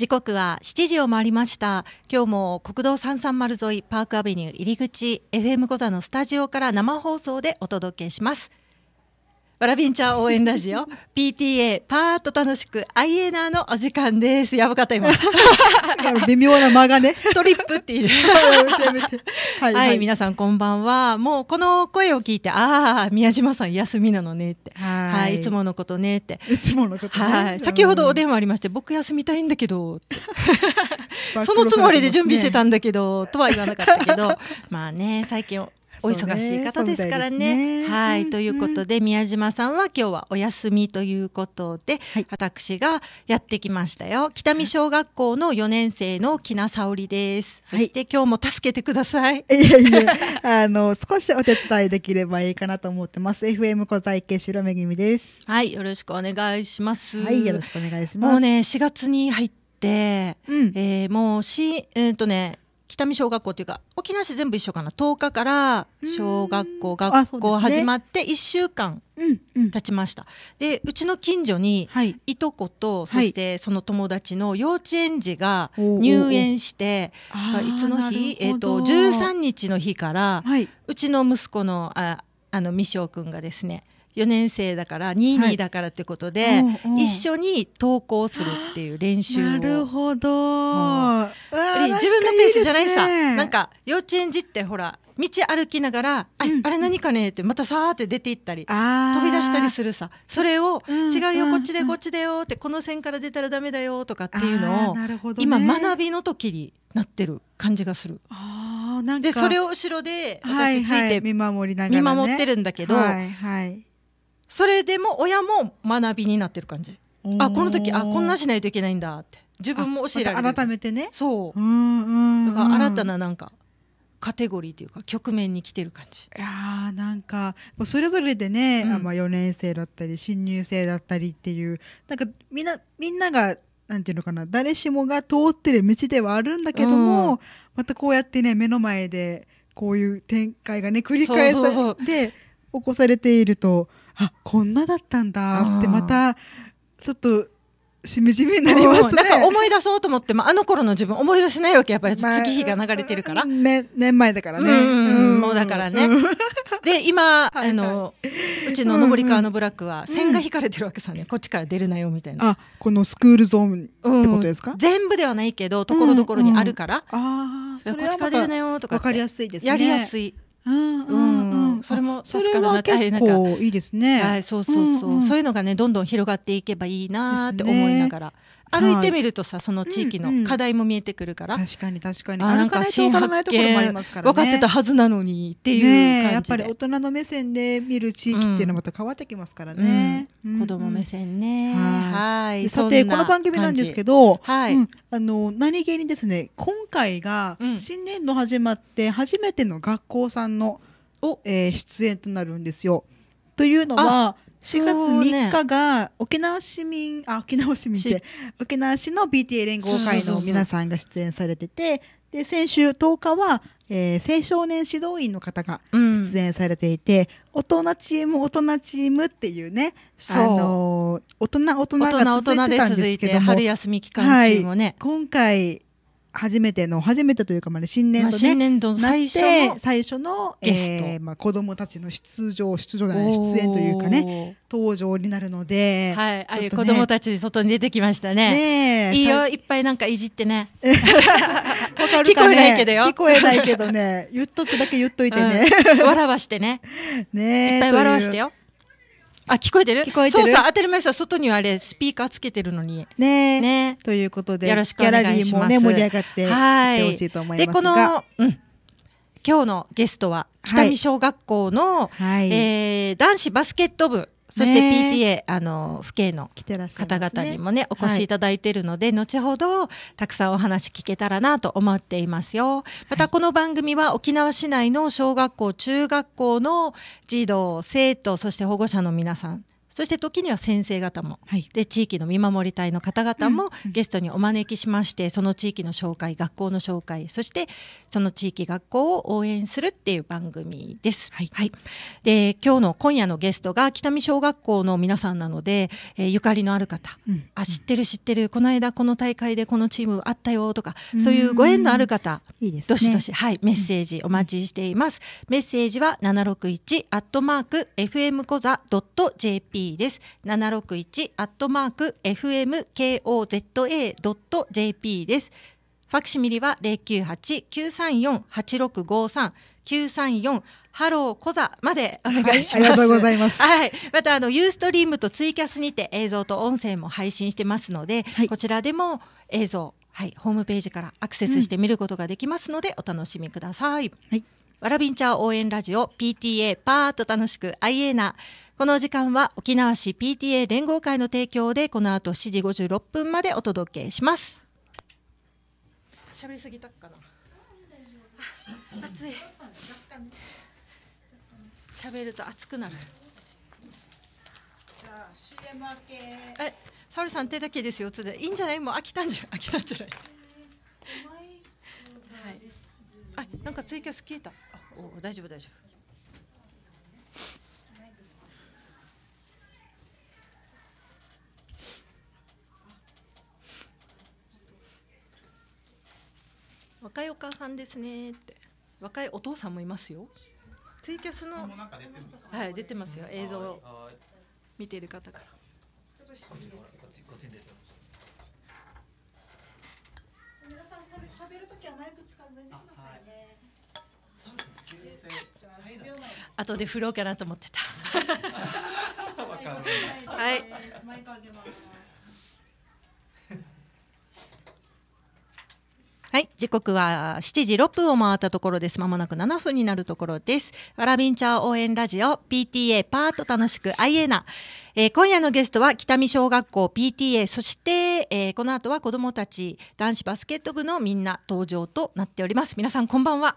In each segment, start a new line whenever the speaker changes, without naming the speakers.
時刻は7時を回りました今日も国道330沿いパークアベニュー入り口 FM 小座のスタジオから生放送でお届けしますわらびんちゃん応援ラジオ PTA パーッと楽しくアイエナーのお時間です。やばかった今。微妙な間がね。トリップっている。はい、はい、皆さんこんばんは。もうこの声を聞いて、ああ宮島さん休みなのねって。はい,、い、つものことねって。いつものこと、はい。先ほどお電話ありまして、僕休みたいんだけど。
そのつもりで準備して
たんだけど、とは言わなかったけど、まあね最近お忙しい方ですからね。ねはい、ということで、宮島さんは今日はお休みということで、はい、私がやってきましたよ。北見小学校の4年生の木名沙織です。そして、今日も助けてください。はい、いや
いや、あの少しお手伝いできればいいかなと思ってます。FM 小細系白目組です。はい、よろしくお願いします。はい、よろしくお願いします。もうね、
4月に入って、うん、えー、もうし、えー、っ、とね。北見小学校っていうか沖縄市全部一緒かな10日から小学校学校始まって1週間経ちました、で、うちの近所に、い、とこと、そしてその友達の幼稚園児が入園して、はい、いつの日、えと、13日の日から、はい、うちの息子のああの未翔く君がですね4年生だから22だからってことで、はいうんうん、一緒に登校するっていう練習をなるほど、うん、自分のペースじゃないさ、ね、なんか幼稚園児ってほら道歩きながら「あ、うん、あれ何かね?」ってまたさーって出て行ったり飛び出したりするさそれを「違うよこっちでこっちでよ」ってこの線から出たらダメだよとかっていうのを、ね、今学びの時になってる感じがする。
でそれを後ろで私ついて、見守
ってるんだけど、はいはいそれでも親も学びになってる感じあこの時あこんなしないといけないんだって自分も教えられる、ま、改めてねそうだから新たななんかカテゴリーというか局面に来てる感じいやなんか
それぞれでね、うん、まあ4年生だったり新入生だったりっていうなんかみんなみんながなんていうのかな誰しもが通ってる道ではあるんだけども、うん、またこうやってね目の前でこういう展開がね繰り返されて起こされていると。そうそうそうあこんなだったんだってまたちょっと
しみじみになりますね。なんか思い出そうと思っても、あの頃の自分思い出せないわけ、やっぱり月日が流れてるから。まあ、年前だからね。うんもうだからね。で、今、はいはい、あの、うちの上川のブラックは線が引かれてるわけさね、うん、こっちから出るなよみたいな。あ、このスクールゾーンってことですか、うん、全部ではないけど、ところどころにあるから。うんうん、ああ、こっちから出るなよとか。分かりやすいですね。やりやすい。それも助かるなって結構いいですね。はい、そうそうそう、ううそういうのがねどんどん広がっていけばいいなって思いながら、歩いてみるとさその地域の課題も見えてくるから、うんうん、確かに確かに歩かないと分からないところもありますからね分かってたはずなのにっていう感じやっぱり
大人の目線で見る地域っていうのはまた変わってきますからね、うんうん、子供目線ねはいさてこの番組なんですけど、はい、うん、あの何気にですね今回が新年度始まって初めての学校さんの、うん、えー、出演となるんですよというのは4月3日が沖縄市民、あ沖縄市民って沖縄市の BTA 連合会の皆さんが出演されててで先週10日は、えー、青少年指導員の方が出演されていて、うん、大人チーム大人チームっていうねあのー、大人大人が続いてたんですけど春休み期間ムもね、はい、今回初めての初めてというかまあ、新年度ね、まあ、新年度最初の最初のゲスト、えー、まあ、子供たちの出場出場じゃない出演というかね登場になるので、はい、ああ子供た
ち外に出てきましたね。ねいいよいっぱいなんかいじってね。かか、ね、聞こえないけどよ。聞こえないけどね言っとくだけ言っといてね。うん、わわしてね。ね
いっぱいわわしてよ。
あ聞こえてる聞こえてるそうそう当たり前さ外にはあれスピーカーつけてるのにねねということでよろしくお願いしますギャラリーもね盛り上がっていってほしいと思いますが、はい、でこの、うん、今日のゲストは北見小学校の、はい、えー、男子バスケット部そして PTA、あの府警の方々にもね、ね、お越しいただいているので、はい、後ほどたくさんお話聞けたらなと思っていますよ。またこの番組は沖縄市内の小学校中学校の児童生徒そして保護者の皆さんそして時には先生方も、はい、で地域の見守り隊の方々もゲストにお招きしまして、うん、その地域の紹介学校の紹介そしてその地域学校を応援するっていう番組です。はい、はい、で今日の今夜のゲストが北見小学校の皆さんなので、えー、ゆかりのある方、うん、あ知ってる知ってるこの間この大会でこのチームあったよとか、そういうご縁のある方いいです、ね、どしどし、はい、メッセージお待ちしています。メッセージは761アットマーク f m c o j p JP です。七六一アットマーク FMKOZA.jp です。ファクシミリは零九八九三四八六五三九三四。ハローコザまでお願いします、はい、ありがとうございます。はい、またあのユーストリームとツイキャスにて映像と音声も配信してますので、はい、こちらでも映像はいホームページからアクセスして見ることができますので、お楽しみください。はい。わらびんちゃ応援ラジオ PTA パーッと楽しくアイエーナこの時間は沖縄市 PTA 連合会の提供でこの後7時56分までお届けします。喋りすぎたかな。暑い。喋ると暑くなる。
じゃあ CM 明け。え、
サウルさん手だけですよ。つでいいんじゃない？もう飽きたんじゃ飽きたんじゃない。
はい。あ、なん
かツイキャス消えた。あ、お大丈夫大丈夫。いお母さんですねって若いお父さんもいますよツイキャスのはい出てますよ映像を見ている方から
皆さんるときはマ
イク近づいてくださいねあとで振ろうかなと思ってた。はい。はい、時刻は7時6分を回ったところです。まもなく7分になるところです。わらびんチャー応援ラジオ PTA パート楽しくアイエナ。えー、今夜のゲストは北見小学校 PTA、そして、えー、この後は子供たち男子バスケット部のみんな登場となっております。皆さんこんばんは。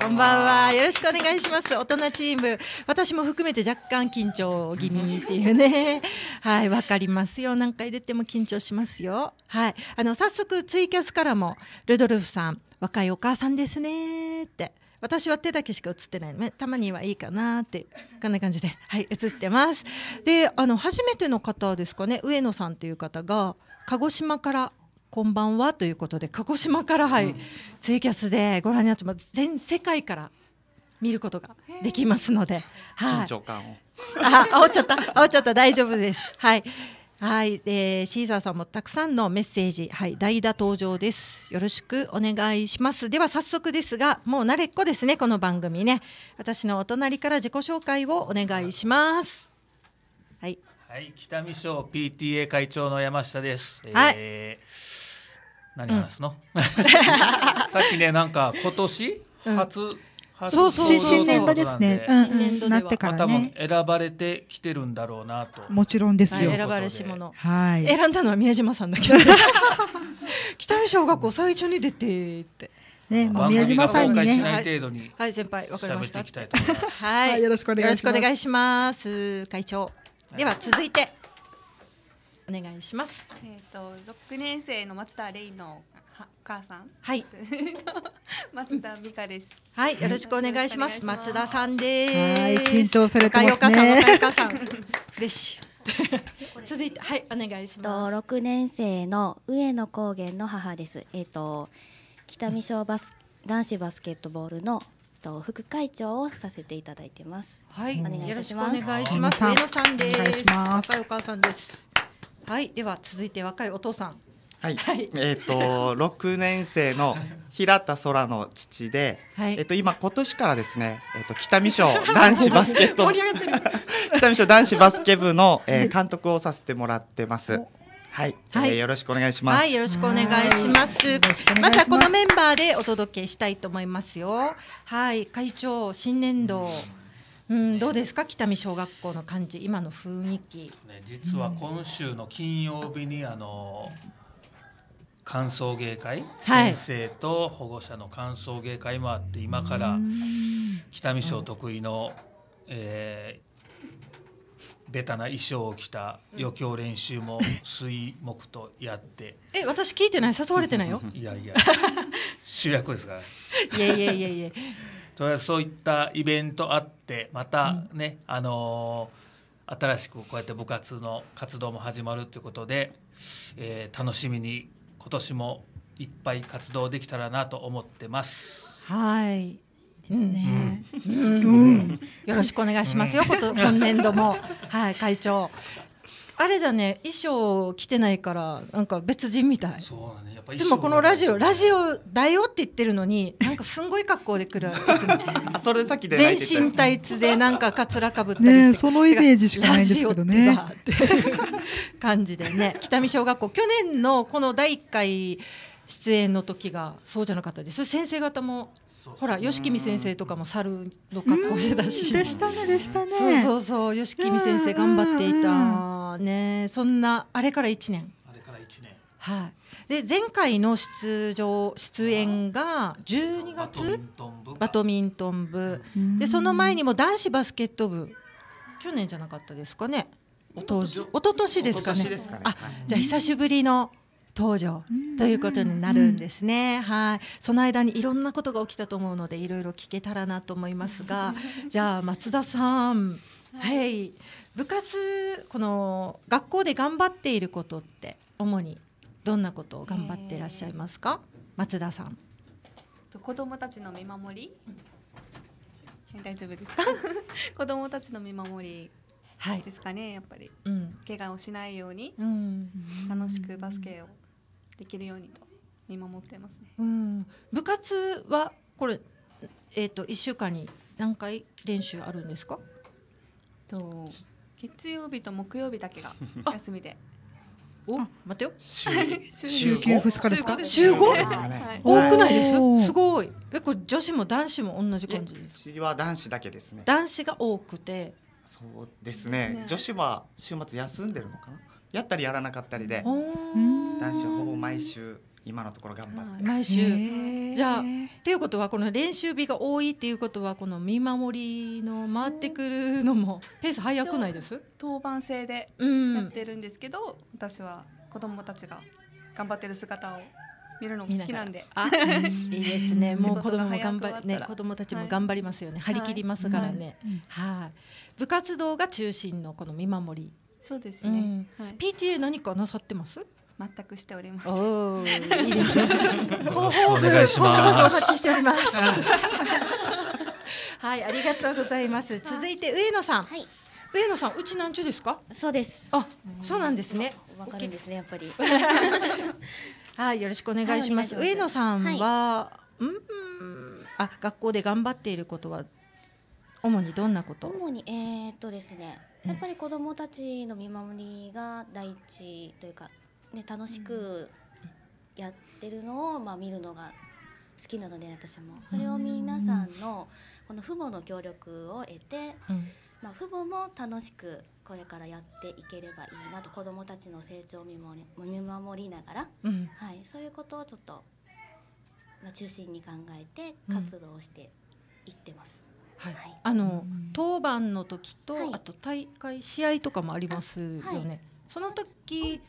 こんばんは。よろしくお願いします。大人チーム。私も含めて若干緊張気味っていうね。はい、わかりますよ。何回出ても緊張しますよ。はい。あの、早速ツイキャスからも、ルドルフさん、若いお母さんですねって。私は手だけしか映ってないのたまにはいいかなってこんな感じではい映ってますであの初めての方ですかね上野さんという方が鹿児島からこんばんはということで鹿児島からはい、ツイキャスでご覧になっても全世界から見ることができますので、はい、緊張感をあ煽っちゃった煽っちゃった大丈夫ですはいはい、えー、シーザーさんもたくさんのメッセージ、はい、代打登場です。よろしくお願いします。では早速ですが、もう慣れっこですね、この番組ね。私のお隣から自己紹介をお願いします。はい。
はい、北見省 PTA 会長の山下です。はい。え何話すの、うん、さっきねなんか今年初、うんそうそう新年度ですね。
新年度なってからね。
選ばれてきてるんだろうなと。もちろんですよ。選ばれし
者。はい。選んだのは宮島さんだけど。北見小学校最初に出てって。ね、もう宮島さんにね。はい、先輩わかりました。はい、よろしくお願いします。会長。では続いて。お願いします。えっ、と六年生の松田玲イの母さん。はい。松田美香です。はい、よろしくお願いします。松田さんです。はい、緊張されてますね。高岡さん、高岡さん、フレッ 続いてはいお願いします。
六年生の上野高原の母です。えっ、ー、と北見小バス、男子バスケットボールのと副会長をさせていただいてます。はい、お願い
します。よろしくお願いします。上野さんです。お願いします。お母さんです。はいでは続いて若いお父さん
はい、はい、えっ、ー、と六年生の平田空の父で、はい、えっ、ー、と今今年からですね、えっ、ー、と北見省男子バスケット 北見省男子バスケ部の、えー、監督をさせてもらってます。はい、はい、えー、よろしくお願いします。はい、よ
ろしくお願いします。まずはこのメンバーでお届けしたいと思いますよ。はい、会長新年度。うんうん、どうですか北見小学校の感じ今の雰囲気、
ね、実は今週の金曜日にあの歓送迎会、はい、先生と保護者の歓送迎会もあって今から北見小得意の、えー、ベタな衣装を着た余興練習も水木とやってえ私
聞いてない誘われてないよいやいや
主役ですか
らいやいやいやいや
そういったイベントあってまたね、うん、あのー、新しくこうやって部活の活動も始まるということで、えー、楽しみに今年もいっぱい活動できたらなと思ってま
す。はいですね、うんうんうん。よろしくお願いしますよ、今年度も、はい、会長。あれだね衣装着てないからなんか別人みたいそうだねやっぱいつもこのラジオラジオだよって言ってるのになんかすんごい格好で来る それさっき全身タイツでなんかかつらかぶったりてそのイメージしかないんですけどねラジオって感じでね 北見小学校去年のこの第1回出演の時がそうじゃなかったです先生方もほら吉木先生とかも猿の格好してたしでしたねでしたねそうそうそう吉木先生頑張っていたねそんなあれから1年あれから1年はい、で前回の出場出演が12月バドミントン部でその前にも男子バスケット部去年じゃなかったですかねおとおととしですかね。あ、じゃあ久しぶりの登場ということになるんですね、うんうん、はいその間にいろんなことが起きたと思うのでいろいろ聞けたらなと思いますが じゃあ松田さん、はい、はい、部活この学校で頑張っていることって主にどんなことを頑張っていらっしゃいますか、えー、松田さん子どもたちの見守り、うん、大丈夫ですか 子どもたちの見守りはい、ですかね、やっぱり、うん、怪我をしないように、うん、楽しくバスケをできるようにと見守ってますね。うん、部活はこれえっ、ー、と一週間に何回練習あるんですか？と月曜日と木曜日だけが休みで。お、待ってよ。週休二日ですか？週五、ね多くないです？すごい。え、これ女子も男子も同じ感じで
す。私は男子だけですね。男
子が多くて。
そうですね。ね女子は週末休んでるのかな？やったりやらなかったりで男子はほぼ毎週今のところ頑張って
毎週、じゃあっていうことはこの練習日が多いっていうことはこの見守りの回ってくるのもペース早くないです当番制でやってるんですけど、私は子供たちが頑張ってる姿を見るのも好きなんで。あ、いいですね。もう子供も頑張ね、子供たちも頑張りますよね。はい、張り切りますからね。はい、はいはい、部活動が中心のこの見守りそうですね、うんはい、PTA 何かなさってます全くしております。おいいで
すね。お待ちしております。
はい、ありがとうございます。続いて上野さん。はい、上野さん、うちなんちゅですか。そうです。あ、そうなんですね。わかるんですね、やっぱり。はい、よろしくお願いします。はい、ます上野さんは、はい、うん、あ、学校で頑張っていることは。主にどんなこと。主に、え
ー、っとですね。やっぱり子どもたちの見守りが第一というか、ね、楽しくやってるのを、まあ、見るのが好きなので私もそれを皆さんのこの父母の協力を得て、まあ、父母も楽しくこれからやっていければいいなと子どもたちの成長を見守り見守りながら、うん、はい、そういうことをちょっと、まあ、中心に考えて活動していってます。は
い、あの、当番の時と、あと大会試合とかもありますよね。その時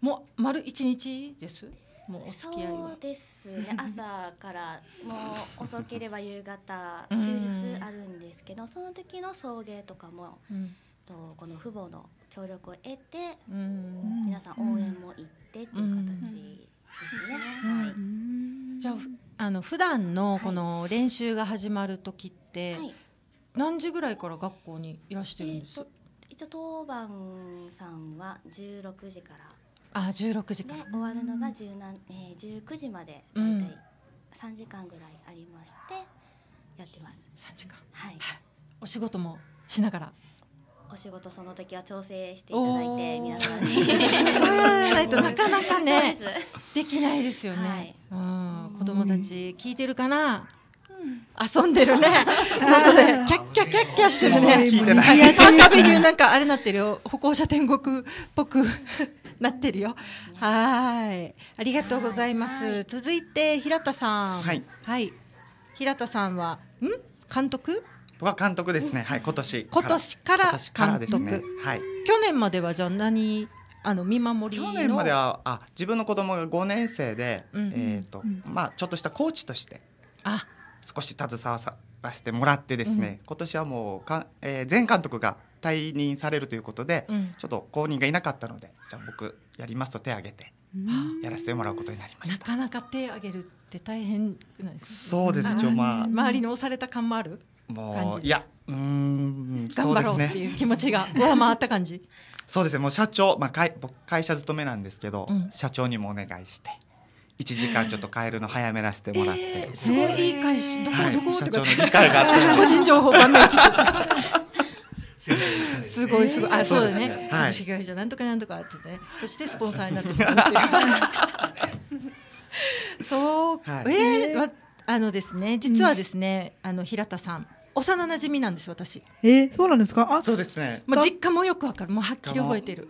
も丸一日です。もうそう
ですね朝から もう遅ければ夕方終日あるんですけどその時の送迎とかも、うん、とこの父母の協力を得て、皆さん応援も行ってっ
ていう形ですね。
は
い、じゃああの普段のこの練習が始まる時って、何時ぐらいから学校にいらしてるんです、
か、えー、一応当番さんは16時から
あ16時か
ら終わるのが17、えー、19時まで大体3時間ぐらいありましてやってます、うん、3時間はい、はい、
お仕事もしながら
お仕事その時は調整していただいて皆さんにそうやないとなかなかね
できないですよね、子供たち聞いてるかな、遊んでるね。外でキャッキャキャッキャしてるね。聞いてない。壁になんかあれなってるよ。歩行者天国っぽく なってるよ。はい。ありがとうございます。続いて平田さん。はい。はい、平田さんはん監督？
僕は監督ですね。はい、今年今年から監督。ね、はい。
去年まではじゃあ何あの見守り去年までは
あ自分の子供が5年生で、うん、えっ、ー、と、うん、まあちょっとしたコーチとしてあ少し携わらせてもらってですね、うん、今年はもうか、えー、前監督が退任されるということで、ちょっと後任がいなかったのでじゃあ僕やりますと手を挙げてやらせてもらうことになり
ました。なかなか手を挙げるって大変なですそうです一応まあ周りの押された感もある。
もういやうん頑張ろうってい
う気持ちが上 回った感じ
そうですねもう社長、まあ、い僕会社勤めなんですけど、うん、社長にもお願いして1時間ちょっと帰るの早めらせてもらって、
えー、すごいいい会社どこ、はい、どこ社長の理解があって個人情報番組すごいすごい、あ、そうだね。株式会社なんとかなんとかってね、そしてスポンサーになってもらうっていう。そう、えー、あのですね、実はですね、あの平田さん。幼馴染なんです私
えそうなんですかあそうですね
まあ、実家もよくわかるもうはっきり覚えてる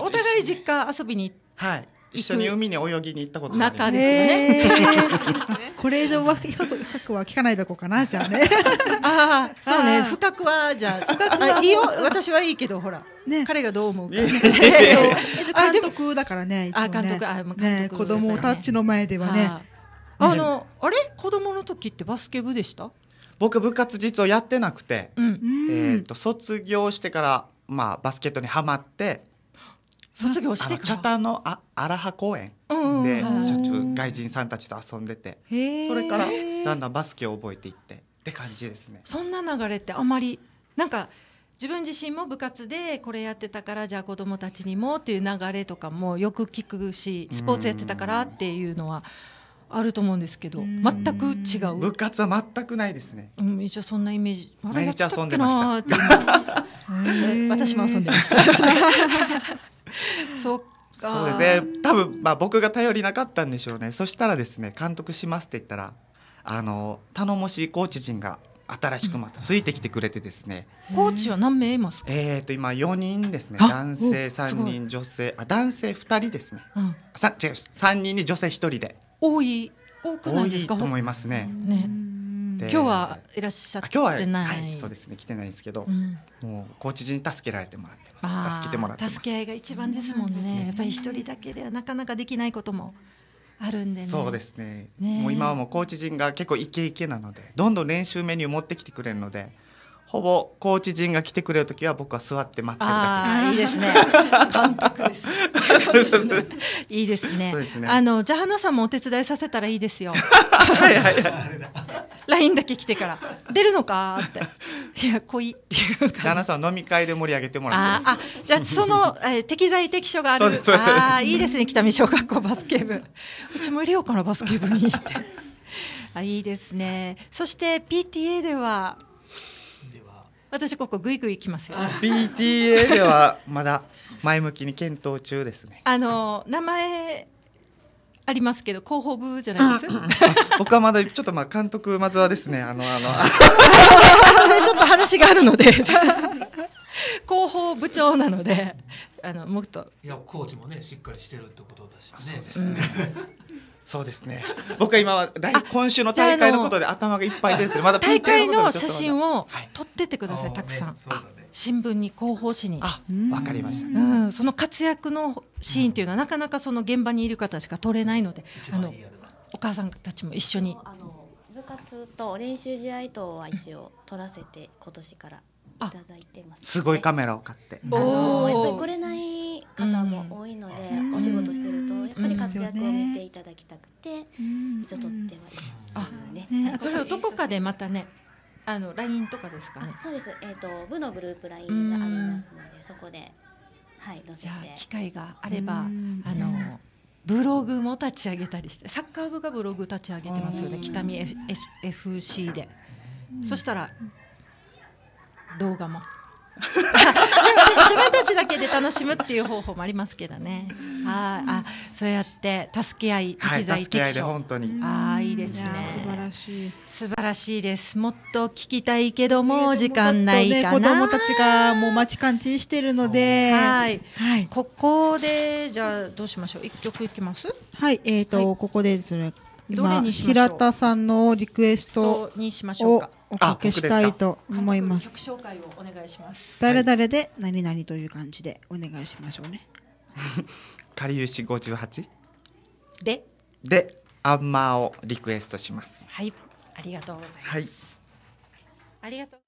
お互い実家遊びに
はい
一緒に海に泳ぎに行ったこと中ですね、え
ー、
これ以上は深
くは聞かないでこかなじゃあね ああそうね深くはじゃあ深くはいいよ私
はいいけどほら、ね、
彼がどう思うか、ね、
監
督だからねあ、ね、監督あ監督、ね、子供たちの前ではねあのあれ子供の時ってバスケ部でした
僕部活実をやってなくて、う
ん、え
ーと、卒業してから、まあ、バスケットにはまって卒業してからチャタのあ荒葉公園
で社長
外人さんたちと遊んでて
そ
れから
だんだんバスケを覚えていってって感じですね。
そんな流れってあまりなんか自分自身も部活でこれやってたからじゃあ子どもたちにもっていう流れとかもよく聞くしスポーツやってたからっていうのはあると思うんですけど、全く違う。部活は全くないですね。うん、一応そんなイメージ。毎日遊んでました。
私も遊んでました。そう。か。で
多分まあ僕が頼りなかったんでしょうね。そしたらですね、監督しますって言ったら、あの頼もしいコーチ陣が新しくまたついてきてくれてですね。
コーチは何名います
えっと今四人ですね。男性三人、女性あ男性二人ですね。さ違う三人に女性一人で。
多い多くないですかと思いますね。ね今日はいらっしゃってない。は、い、そ
うですね来てないんですけど、うん、もうコーチ陣助けられてもらって
ます。助けてもらって助け合いが一番ですもんね。ん、ねやっぱり一人だけではなかなかできないことも。あるんで、ね、そ
うですね、ね、もう今はもうコーチ陣が結構イケイケなのでどんどん練習メニュー持ってきてくれるのでほぼコーチ陣が来てくれる時は僕は座って待って
るだけです。いいですね。監督です。
いいですね。あのジャあナさんもお手伝いさせたらいいですよ。はいはいはい。ラインだけ来てから出るのかっていや来いっていうジャあナさん飲
み会で盛り上げてもらってあ
じゃその、え適材適所があるあいいですね北見小学校バスケ部うちも入れようかなバスケ部にってあいいですねそして PTA では私ここぐいぐいきますよ PTA
ではまだ前向きに検討中ですね
あの名前ありますけど広報部じゃないで
す。僕はまだちょっとまあ監督まずはですねあのあの
ちょっと話があるので広報部長なのであのもっといやコーチもねしっ
かりしてるってことだしね。そうですね。そうですね。僕は今は今週の大会のことで頭がいっぱいです。まだ大会の写真
を撮っててください、はい、たくさん。新聞に広報誌にあ、わかりました、ね、うん、その活躍のシーンというのは、なかなかその現場にいる方しか撮れないので、あのお母さんたちも一緒に
部活と練習試合とは一応撮らせて今年からいただいてます、ね、すご
いカメラを買っておお、
やっぱりこれない方も多いので、お仕事してるとやっぱり活躍を見ていただきたくて、一応とってはいます
ね。ねこれはどこかでまたねあのラインとかですかね。
そうです。えっ、ー、と部のグループラインがありますので、そこではい載せて。
機会があればあの。ブログも立ち上げたりしてサッカー部がブログ立ち上げてますよね北見 F F FC で、そしたら動画も自分たちだけで楽しむっていう方法もありますけどね。はい、あ、そうやって助け合い、適材適所。はい、助け合いで本
当に。あいい
ですね。素晴らしい。素晴らしいです。もっと聞きたいけども、時間ないかな。ね、子供たちがもう待ち感じしてるので。はい。はい。ここで、じゃあ、どうしましょう。一曲いきます。
はい、えっ、ー、と、はい、ここで、それ。どれにしましょう。平田さんのリクエストにしましょうか。おかけしたいと思います。
曲紹介をお願いします。誰誰
で何何という感じでお願いしましょうね。
かりゆし五十八。で。で、アンマーをリクエストします。
はい、ありがとうございます。はい。ありがとう。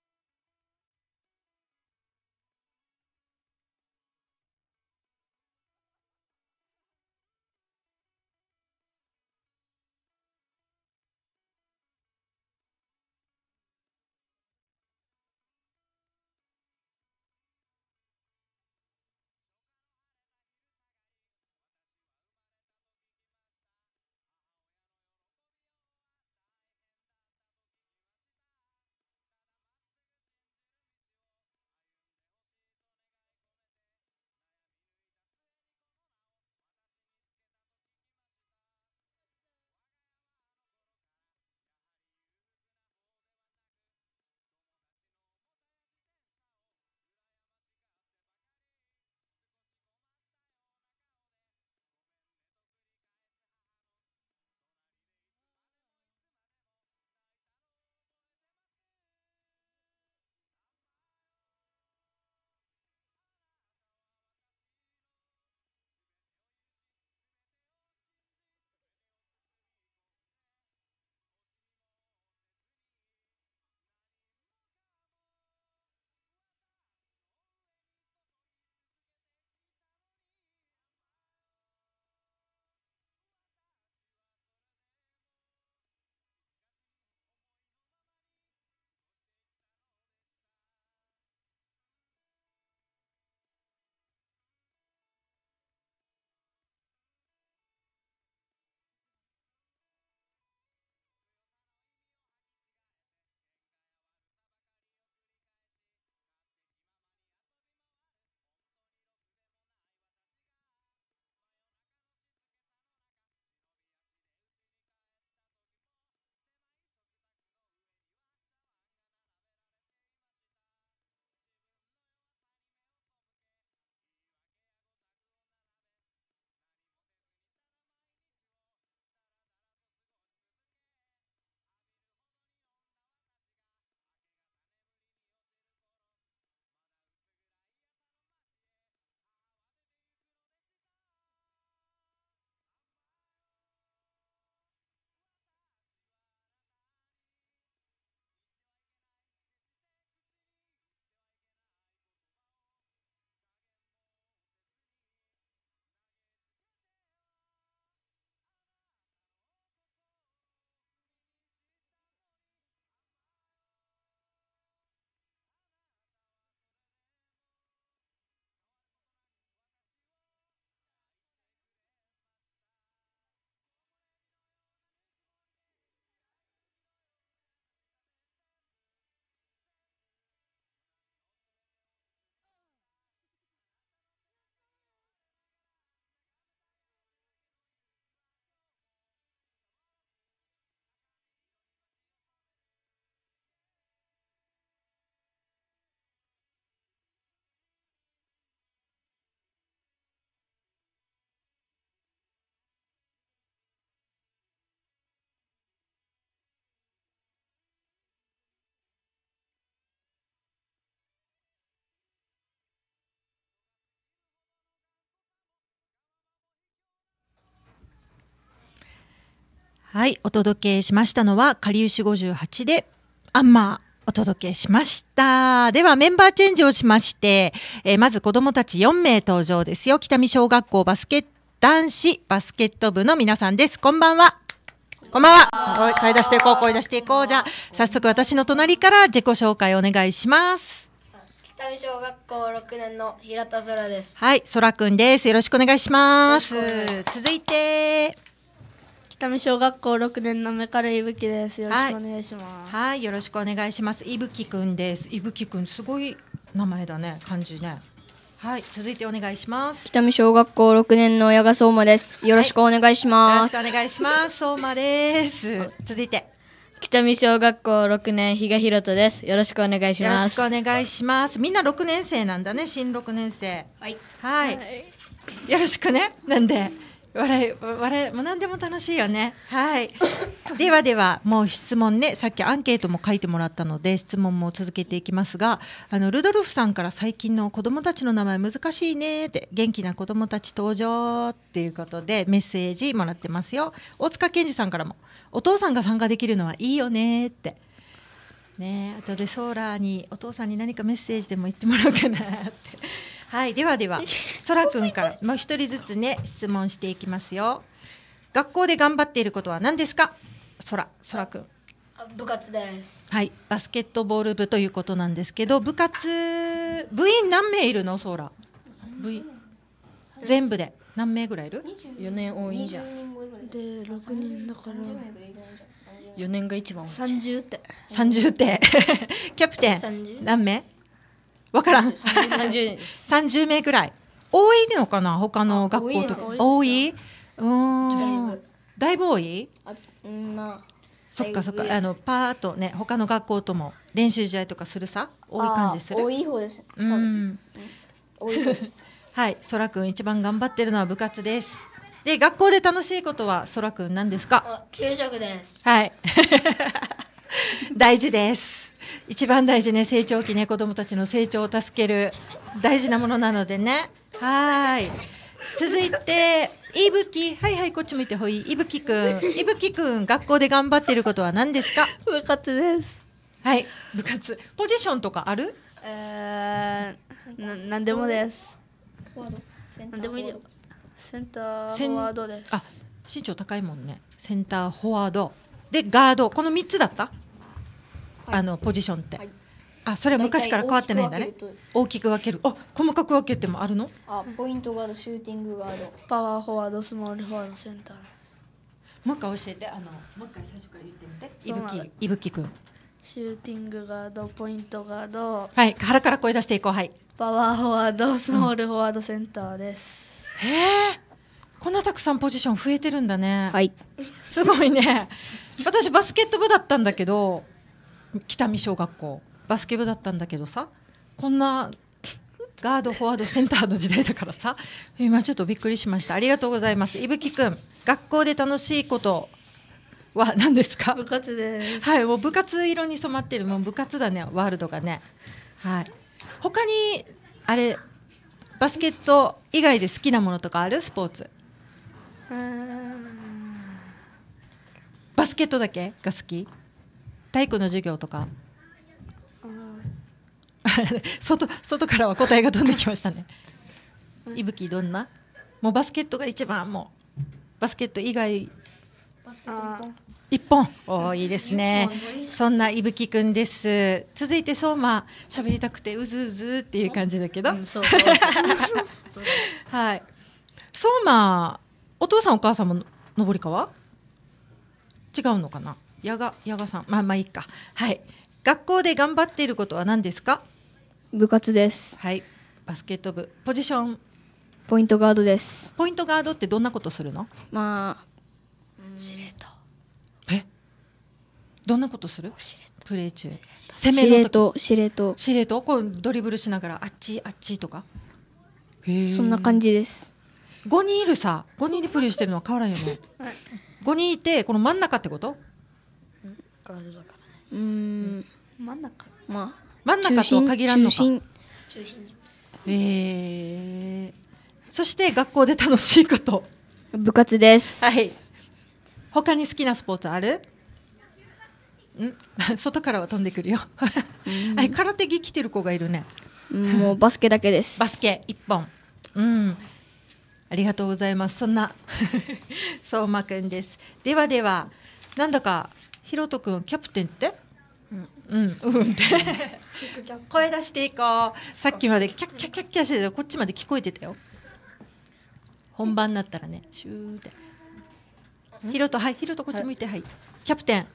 はい、お届けしましたのは、かりゆし58で、アンマー。お届けしました。ではメンバーチェンジをしまして、えー、まず子供たち4名登場ですよ。北見小学校バスケ男子バスケット部の皆さんです。こんばんは。こんばんは。声出していこう、声出していこう。じゃあ、早速私の隣から自己紹介お願いします。
北見小学
校6年の平田空です。
はい、空
くんです。よろしくお願いします。ます続いて、北見小学校六年の目からいぶきです。よろしくお願いします。はい、はい、よろしくお願いします。いぶきくんです。いぶきくんすごい名前だね。漢字ね。はい、続いてお願いします。
北見小学校六年の矢賀相馬です。よろしくお願いします。は
い、よろしくお願いします。相馬です。続いて。北見小学校六年比嘉ひろとです。よろしくお願いします。よろしくお願いします。みんな六年生なんだね。新六年生。はい。はい。はい、よろしくね。なんで。笑い笑いもう何でも楽しいよねはい ではではもう質問ねさっきアンケートも書いてもらったので質問も続けていきますがあのルドルフさんから最近の子どもたちの名前難しいねって元気な子どもたち登場っていうことでメッセージもらってますよ大塚健二さんからもお父さんが参加できるのはいいよねってねあとでソーラーにお父さんに何かメッセージでも言ってもらおうかなってはいではではそらくんからもう一人ずつね質問していきますよ学校で頑張っていることは何ですかそらそらくん
部
活です
はいバスケットボール部ということなんですけど部活部員何名いるのそら部員全部で何名ぐらいいる四年多いじゃ
で六人だから
四年が一番多い30手30手キャプテン何名分からん 30, 30名ぐらい多いのかな他の学校とか多いうんだいぶ多いそっかそっかあのパーッとね他の学校とも練習試合とかするさ多い感じする多い方ですうん多いです はいそらくん一番頑張ってるのは部活ですで学校で楽しいことはそらくん何ですか
給食です
はい 大事です一番大事ね成長期ね子どもたちの成長を助ける大事なものなのでねはい続いていぶきはいはいこっち向いてほいいぶきくんいぶきくん学校で頑張ってることは何ですか部活ですはい部活ポジションとかある
えー、な何でもです何でもいいよセンターフォワード
ですあ身長高いもんねセンターフォワードでガードこの3つだったあのポジションって、あそれは昔から変わってないんだね大きく分けるあ細かく分けてもあるの
あポイントガードシューティングガードパワーフォワードスモールフォワードセンター
もう一回教えてあの
もう一回最初から言ってみていぶきいぶきくんシューティングガードポイントガード
はい腹から声出していこうはい
パワーフォワードスモールフォワードセンターです、うん、へ
えこんなたくさんポジション増えてるんだねはいすごいね私バスケット部だったんだけど北見小学校バスケ部だったんだけどさこんなガードフォワードセンターの時代だからさ今ちょっとびっくりしましたありがとうございますいぶきくん学校で楽しいことは何ですか部活ですはいもう部活色に染まってるもう部活だねワールドがねはい他にあれバスケット以外で好きなものとかあるスポーツバスケットだけが好き体育の授業とか外外からは答えが飛んできましたね。いぶきどんなもうバスケットが一番もうバスケット以外一本おおいいですねそんないぶきくんです続いて相馬喋りたくてうずうずっていう感じだけど、うん、そう はい相馬お父さんお母さんも上り川違うのかなやが、やがさんまあまあいいかはい学校で頑張っていることは何ですか部活ですはいバスケット部ポジションポイントガードですポイントガードってどんなことするのまあ司令塔えどんなことするプレー中攻めの時司令塔司令塔こうドリブルしながらあっちあっちとかそんな感じです5人いるさ5人でプレーしてるのは変わらんよね、5 人いてこの真ん中ってことガールだからねうん、真ん中まあ真ん中とは限らんのか中心えー、そして学校で楽しいこと部活ですはい他に好きなスポーツあるん 外からは飛んでくるよはい、空手着着てる子がいるねもうバスケだけですバスケ一本うんありがとうございますそんな相馬 くんですではではなんだかひろとくんキャプテンってうん、うん、うんって声出していこうさっきまでキャッキャッキャッキャしてたこっちまで聞こえてたよ本番になったらねシューってひろとはいひろとこっち向いてはいキャプテン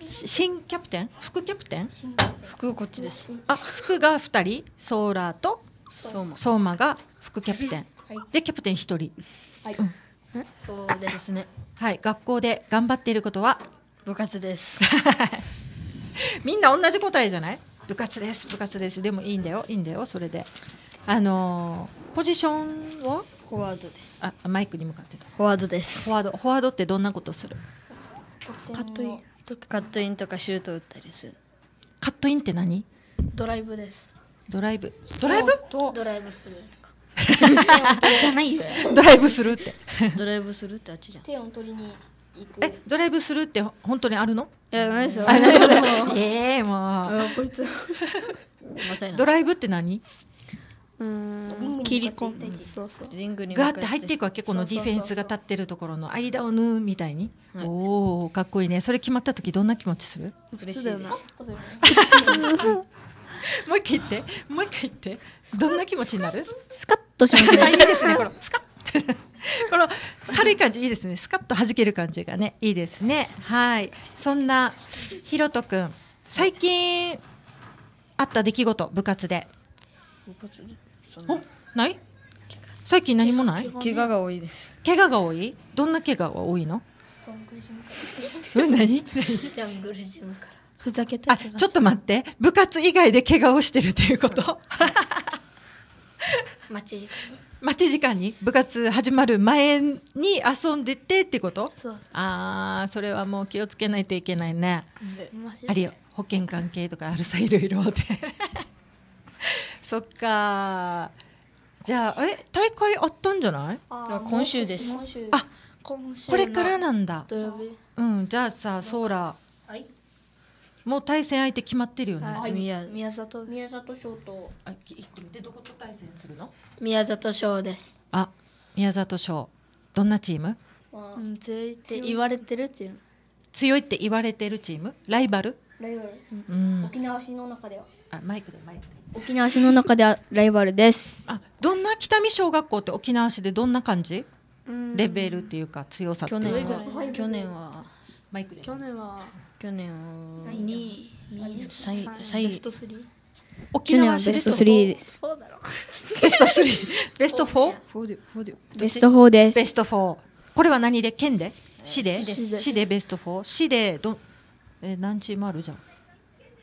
新キャプテン副キャプテン副こっちですあ副が2人ソーラーと相馬が副キャプテン、はい、でキャプテン1人、はい、うん、そうですねはい学校で頑張っていることは部活です みんな同じ答えじゃない部活です部活ですでもいいんだよいいんだよそれであのー、ポジションはフォワードですあマイクに向かってたフォワードですフォワードフォワードってどんなことするカットインカットインとかシュート打ったりするカットインって何
ドライブです
ドライブドライブ
ドライブする じゃないよ
ドライブす
るってドライブするってあっちじゃん
手を取りにえ
ドライブするって本当にあるのいやないですよ ええもうこいつドライブって何うん切り込む
そうそうグにガーって入っていくわけこのディフェンスが立って
るところの間を縫うみたいに、はい、おおかっこいいねそれ決まった時どんな気持ちする
嬉しいです
もう一回言ってもう一回言ってどんな気持ちになるスカッとしますねいいですねこれスカッ この軽い感じいいですね。スカッと弾ける感じがねいいですね。はい。そんなひろとくん最近あった出来事部活で。
部活
で。
おない？最近何もない？怪我が多いです。怪我が多い？どんな怪我が多いの？
ジャングルジムか
ら。何？ジ
ャングルジムから。
ふざけた。ちょっと待って。部活以外で怪我をしてるということ。
待ち時間。
待ち時間に部活始まる前に遊んでてってことそうああそれはもう気をつけないといけないね、あるよ保険関係とかあるさいろいろって そっかじゃあえ大会あったんじゃない今週ですあ
これからなんだ
うんじゃあさソーラはいもう対戦相手決まってるよね。はい、宮宮
里宮里翔とあきでどこと対戦
するの？宮里翔です。あ宮里翔どんなチーム？
うん、強いって言われてるチーム。
強いって言われてるチーム？ライバル？ライバルです。うん、沖縄市の中では。あマイクでマイクで。沖縄市の中ではライバルです。あどんな北見小学校って沖縄市でどんな感じ？レベルっていうか強さっていうのは。去年は。去年はマイクで。去年は。去年に最最ベスト3
沖縄ベスト3で
す。ベスト3ベスト 4? ベスト4です。ベスト4。これは何で県で市で市でベスト 4? 市でどえ何チームあるじゃん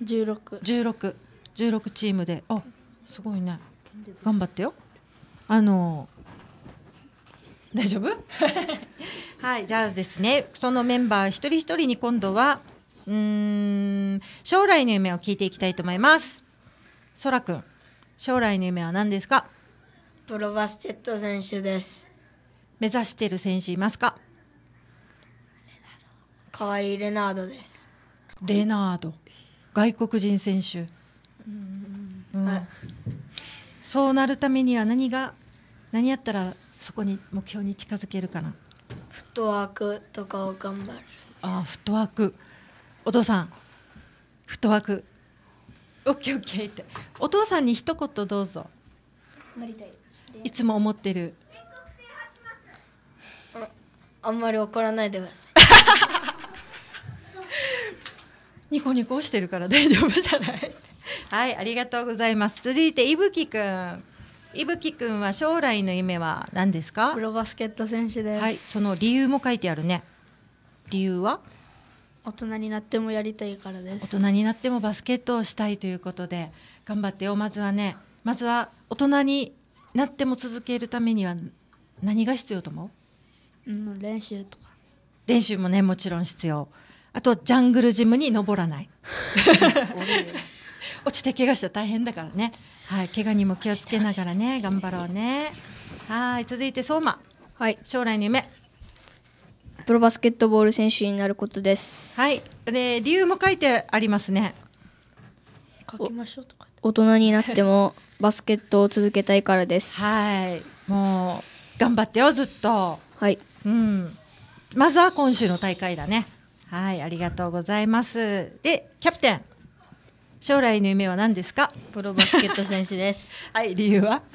?16。16。16チームで。あすごいね。頑張ってよ。あの大丈夫 はいじゃあですねそのメンバー一人一人に今度はうん将来の夢を聞いていきたいと思いますそらくん将来の夢は何ですかプロバスケット選手です目指している選手いますか可愛いレナードですレナード外国人選手うん、そうなるためには何が何やったらそこに目標に近づけるかなフットワークとかを頑張るああフットワークお父さんフットワークオッケーオッケーってお父さんに一言どうぞいつも思ってるあんまり怒らないでください ニコニコしてるから 大丈夫じゃないはいありがとうございます続いていぶきくんいぶきくんは将来の夢は何ですかプロバスケット選手ですはいその理由も書いてあるね理由は大人になってもやりたいからです大人になってもバスケットをしたいということで頑張ってよまずはねまずは大人になっても続けるためには何が必要と思う、うん、練習とか練習もねもちろん必要あとジャングルジムに登らない 落ちて怪我したら大変だからねはい怪我にも気をつけながらね頑張ろうねはい続いて相馬はい将来の夢
プロバスケットボール選手になることです。は
い。で理由も書いてありますね。書きましょうとか。
大人になっても バスケットを続けたいからです。は
い。もう頑張ってよずっと。はい。うん。まずは今週の大会だね。はい、ありがとうございます。で、キャプテン。将来の夢は何ですか。プロバスケット選手です。はい、理由は。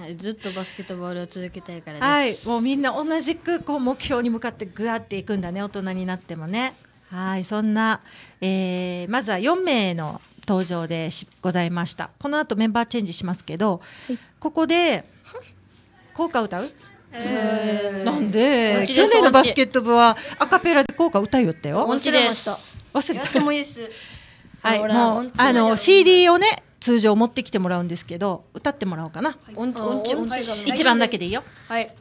はい、ずっとバスケットボールを続けたいからはい、
もうみんな同じくこう目標に向かってぐわっていくんだね、大人になってもね。はい、そんな、えー、まずは4名の登場でしございました。この後メンバーチェンジしますけど、はい、ここで効果歌う？
え
ー、なんで去年のバスケット部はアカペラで効果歌いよったよ。忘れました。忘れた。はい、もうあの CD をね通常持ってきてもらうんですけど歌ってもらおうかな、一番だけでいいよはい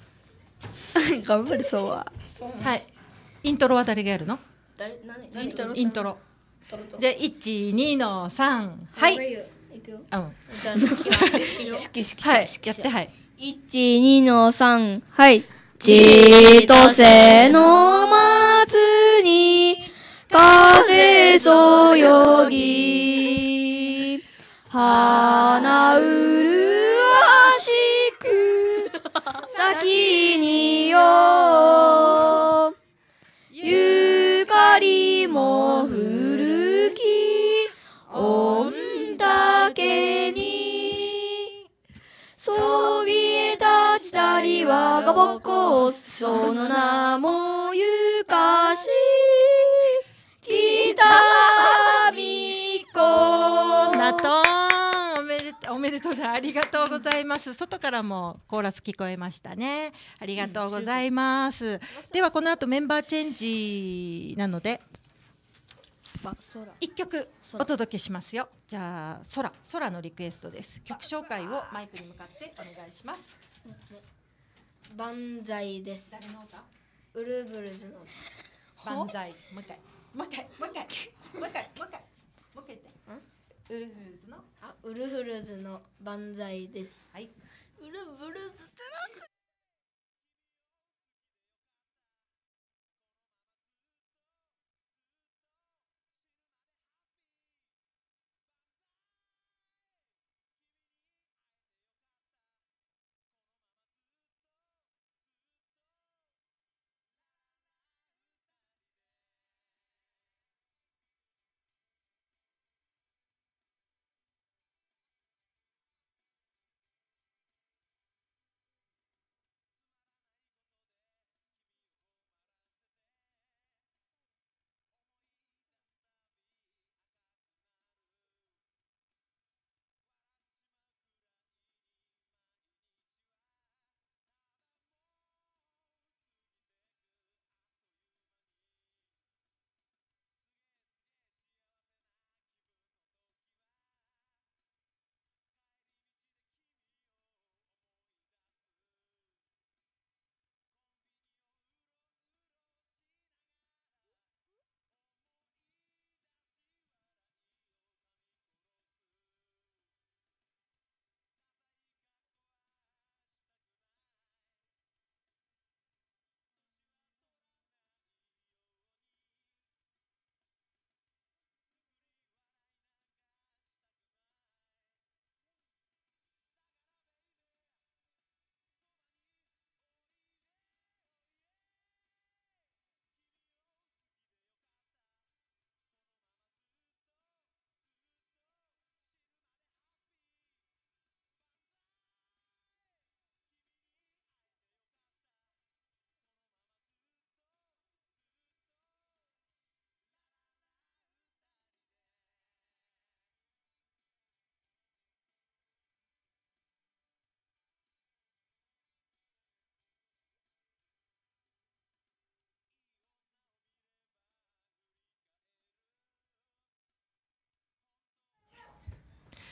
頑張るそうははいイントロは誰がやるの誰何イントロイントロじゃあ一二の三はいいくようんじゃあ式式式やってはい一
二の三はいちとせの松に風そよぎ花うるわしく先にようゆかりも古き御嶽にそびえ立ちたり我がぼっこそ
の名もゆかしきたおめでとうじゃありがとうございます。外からもコーラス聞こえましたね。ありがとうございます。ではこの後メンバーチェンジなので一曲お届けしますよ。じゃあ空空のリクエストです。曲紹介をマイクに向かってお願いします。万歳です。
ウルブルズの万歳。もう一回もう一回もう一回もう一回もう一回もう一回ウルフルズのあウルフルズの万歳です。はい。
ウルフルズ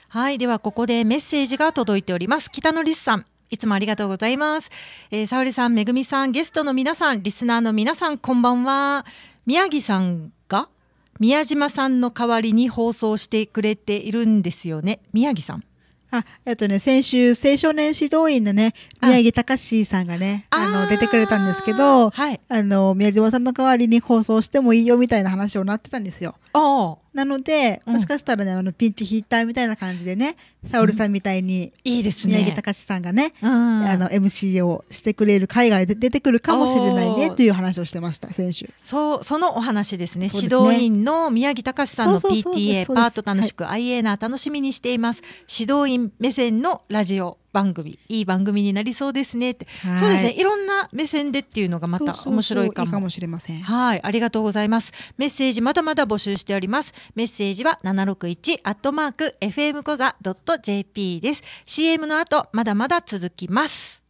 はいではここでメッセージが届いております北野スさんいつもありがとうございます、えー、沙織さんめぐみさんゲストの皆さんリスナーの皆さんこんばんは宮城さんが宮島さんの代わりに放送してくれているんですよね宮城さんあ、えっとね、先
週、青少年指導員のね、宮城隆さんがね、
あの、出てくれたんですけど、
はい、あの、宮島さんの代わりに放送してもいいよみたいな話をなってたんですよ。なので、もしかしたらね、あのピンチヒッターみたいな感じでね、サウルさんみたいに、いいですね。宮城隆さんがね、あの MC をしてくれる海外で出てくるかもしれないねという話をしてました、先週。
そう、そのお話ですね。指導員の宮城隆さんの PTA、パート楽しく、アい、エーナー楽しみにしています。指導員目線のラジオ番組いい番組になりそうですねって、はい、そうですねいろんな目線でっていうのがまた面白いかもしれませんはいありがとうございますメッセージまだまだ募集しておりますメッセージは761アットマーク FM コザ .jp です CM の後まだまだ続きます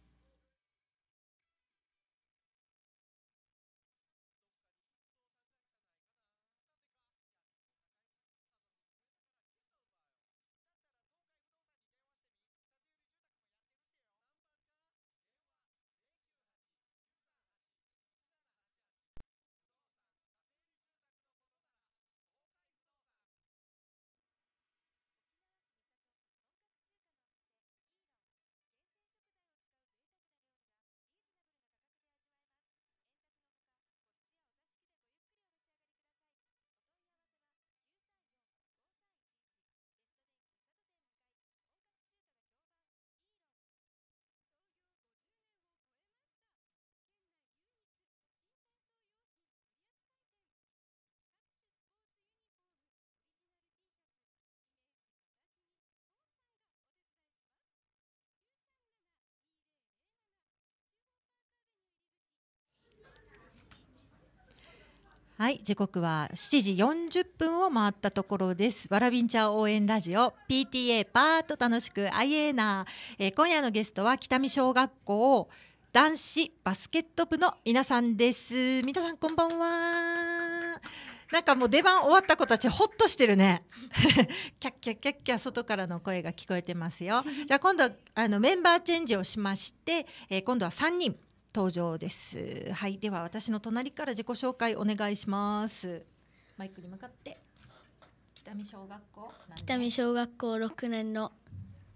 はい時刻は7時40分を回ったところですわらびんちゃ応援ラジオ PTA パーと楽しくアイエーナー、えー、今夜のゲストは北見小学校男子バスケット部の皆さんです皆さんこんばんはなんかもう出番終わった子たちほっとしてるね キャッキャッキャッキャ外からの声が聞こえてますよじゃあ今度あのメンバーチェンジをしまして、えー、今度は3人登場です。はい、では私の隣から自己紹介お願いします。マイクに向かって北見小学校北見小学校六年の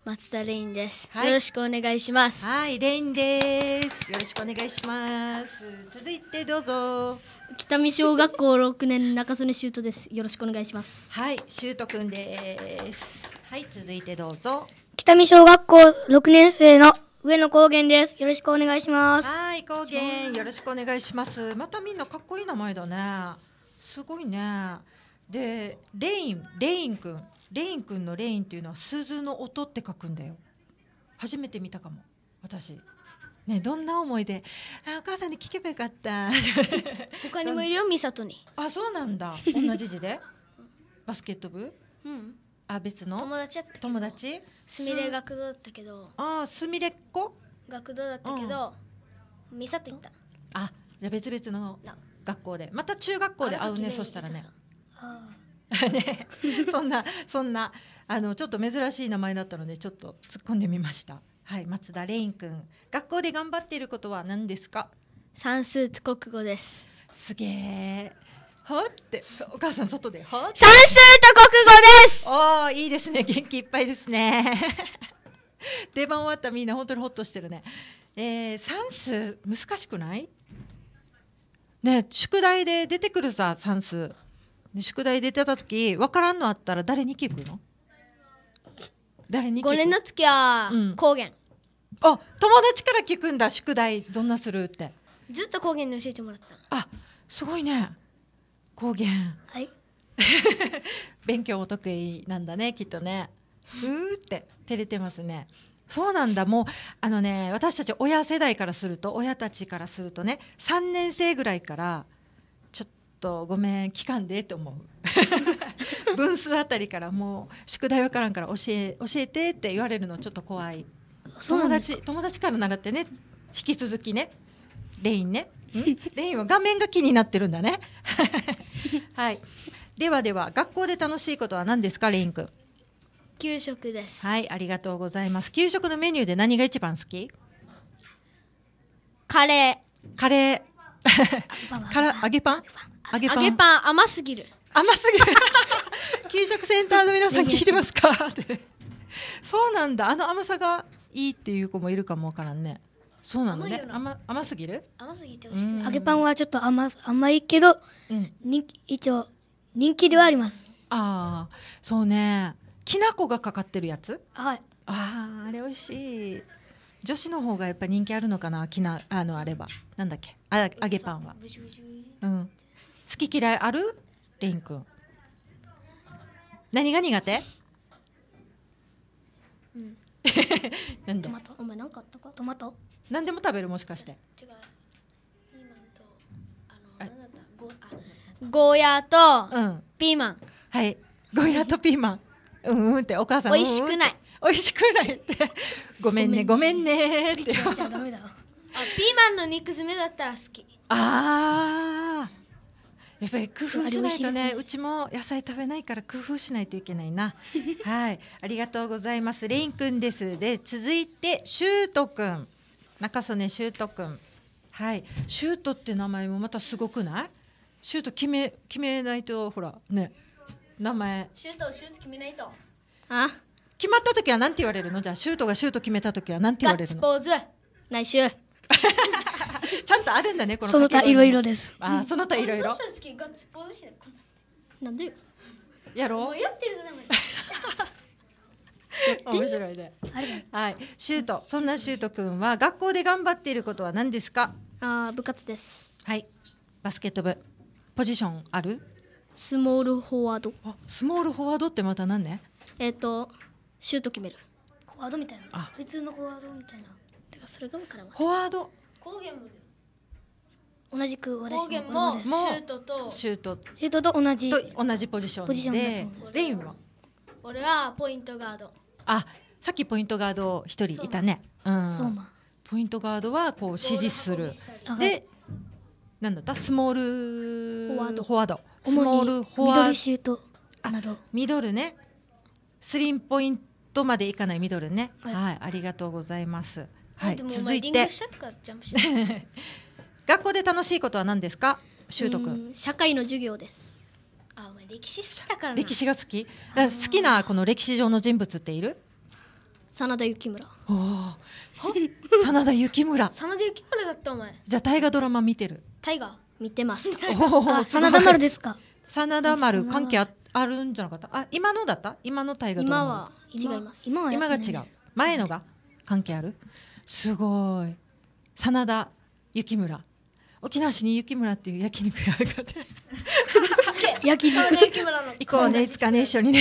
松田レインで
す、はい、よろしくお願いします。はい、レインです。よろしくお願いします。続いてどうぞ。北見小学校六年中曽根修斗です。よろしくお願いしま
す。はい、修斗くんです。はい、続いてどうぞ。
北見
小学校六年生の上野高原です。よろしくお願いします。
はい、高原よろしくお願いします。またみんなかっこいい名前だね。すごいね。で、レイン、レインくん、レインくんのレインっていうのは鈴の音って書くんだよ。初めて見たかも、私。ね、どんな思いで、あ、お母さんに聞けばよかった。他にもいるよ、美里に。あ、そうなんだ。同じ字で。バスケット部。うん。あ別の友達やった友達すみれ学童だったけどああすみれっ子学童だったけど、うん、ミサと行ったあじゃ別々の学校でまた中学校で会うねそしたらね ね、そんなそんなあのちょっと珍しい名前だったのでちょっと突っ込んでみましたはい松田レインく学校で頑張っていることは何ですか算数と国語ですすげえはってお母さん外では算数と国語ですおおいいですね元気いっぱいですね 出番終わったみんな本当にホッとしてるねえー、算数難しくないね宿題で出てくるさ算数宿題出てた時分からんのあったら誰に聞くの誰に聞く5年の月は高原、うん、あ友達から聞くんだ宿題どんなするってずっと高原
で教えてもらった
あすごいね高原
はい
勉強も得意なんだねきっとねうーって照れてますねそうなんだもうあのね私たち親世代からすると親たちからするとね3年生ぐらいからちょっとごめん聞かんでと思う 分数あたりからもう宿題分からんから教え教えてって言われるのちょっと怖い友達友達から習ってね引き続きねレインねレインは画面が気になってるんだね。はい。ではでは学校で楽しいことは何ですかレインくん。給食です。はい、ありがとうございます。給食のメニューで何が一番好き？カレー。カレー。から揚げパン？揚げパン。揚げパン甘すぎる。甘すぎる。給食センターの皆さん聞いてますか？そうなんだ。あの甘さがいいっていう子もいるかもわからんね。そうなのね甘甘すぎる甘すぎて美味しくない揚げ
パンはちょっと甘甘いけど、人気一応人気ではあります
ああそうねきな粉がかかってるやつはいあああれ美味しい女子の方がやっぱ人気あるのかなきなあのあればなんだっけあ揚げパンは、うん、好き嫌いあるレイン君何が苦手、
うん、
なんでトマトお前何かあったかトマト
何でも食べるもしかして
違うピーマンとあのゴーヤーと、うん、ピーマンはい
ゴーヤーとピーマンうんうんってお母さん美味しくな
い美味しくないって
ごめんねごめんねってあピーマ
ンの肉詰めだったら好き
ああやっぱり工夫しないとね、ね、うちも野菜食べないから工夫しないといけないなはいありがとうございますレインくんですで続いてシュート君中曽根修斗君はい修斗って名前もまたすごくないシュート決め決めないとほらね名前
シュートシュート決めないと
あ決まった時は何て言われるのじゃあシュートがシュート決めた時は何て言われるのガッツポーズ内緒ちゃんとあるんだねこのその他いろいろですあその他いろいろなんでやろうやってるぞでも 面白いね。はい、シュート、そんなシュート君は学校で頑張っていることは何ですか。ああ、部活です。はい、バスケット部。ポジションある。スモールフォワード。あ、スモールフォワードってまた何ね。えっ、ー、と、シュート決める。フォワードみたいな。普
通のフォワードみたいな。てかそれが分からん。フォワード。高原部。
同じく私もシュートとシュートシュートと同じ同じポジションでレインは
俺はポイントガード
あさっきポイントガード一人いたねうんポイントガードはこう指示するでなんだったスモールフォワードフォワードスモールフォワードミドルシュートなどミドルねスリーポイントまでいかないミドルね、はい、ありがとうございますはい続いて 学校で楽しいことは何ですかしゅう
社会の授業ですあお前歴史好きだから歴史が
好き好きなこの歴史上の人物っている
真田幸村
おお真田幸村真
田幸村だったお前
じゃあ大河ドラマ見てる
大河見てますお真田丸ですか
真田丸関係ああるんじゃなかったあ今のだった今の大河ドラマ今は違います今は今が違う前のが関係あるすごい真田幸村沖縄市に雪村っていう焼肉屋があって
焼き雪村の行こうねい
つかね一緒にね